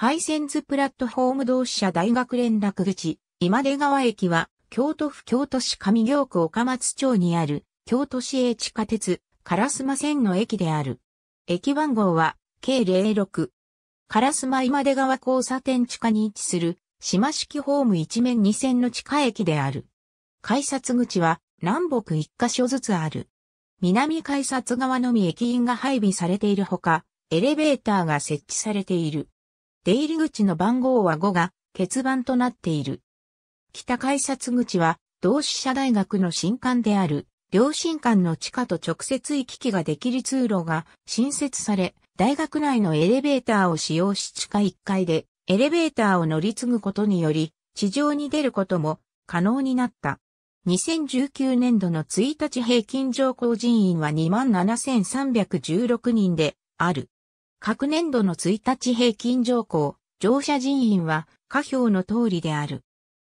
ハイセンズプラットフォーム同社大学連絡口、今出川駅は、京都府京都市上京区岡松町にある、京都市営地下鉄、烏丸線の駅である。駅番号は、K06。烏丸今出川交差点地下に位置する、島式ホーム一面二線の地下駅である。改札口は、南北一箇所ずつある。南改札側のみ駅員が配備されているほか、エレベーターが設置されている。出入り口の番号は5が欠番となっている。北改札口は同志社大学の新館である、両新館の地下と直接行き来ができる通路が新設され、大学内のエレベーターを使用し地下1階でエレベーターを乗り継ぐことにより、地上に出ることも可能になった。2019年度の1日平均乗降人員は27,316人である。各年度の1日平均乗降、乗車人員は下表の通りである。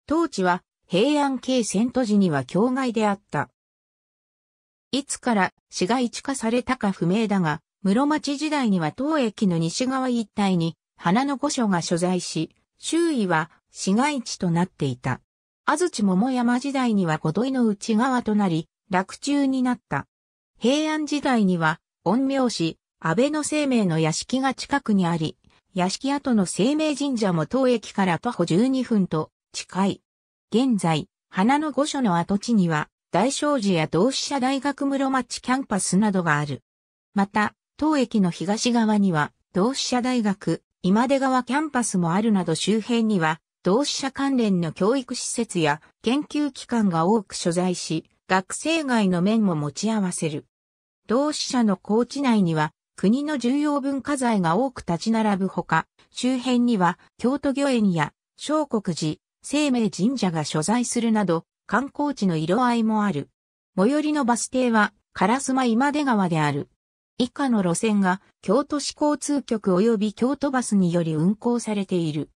当地は平安京遷都時には境外であった。いつから市街地化されたか不明だが、室町時代には当駅の西側一帯に花の御所が所在し、周囲は市街地となっていた。安土桃山時代には五土井の内側となり、落中になった。平安時代には、恩苗市、安倍の生命の屋敷が近くにあり、屋敷跡の生命神社も当駅から徒歩12分と近い。現在、花の御所の跡地には、大正寺や同志社大学室町キャンパスなどがある。また、当駅の東側には、同志社大学、今出川キャンパスもあるなど周辺には、同志社関連の教育施設や研究機関が多く所在し、学生街の面も持ち合わせる。同志社の高地内には、国の重要文化財が多く立ち並ぶほか、周辺には京都御苑や小国寺、生命神社が所在するなど、観光地の色合いもある。最寄りのバス停は、スマ今出川である。以下の路線が、京都市交通局及び京都バスにより運行されている。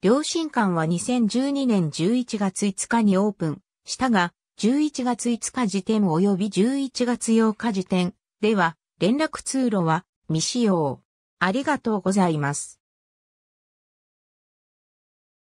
両新館は2012年11月5日にオープンしたが、11月5日時点及び11月8日時点では、連絡通路は未使用。ありがとうございます。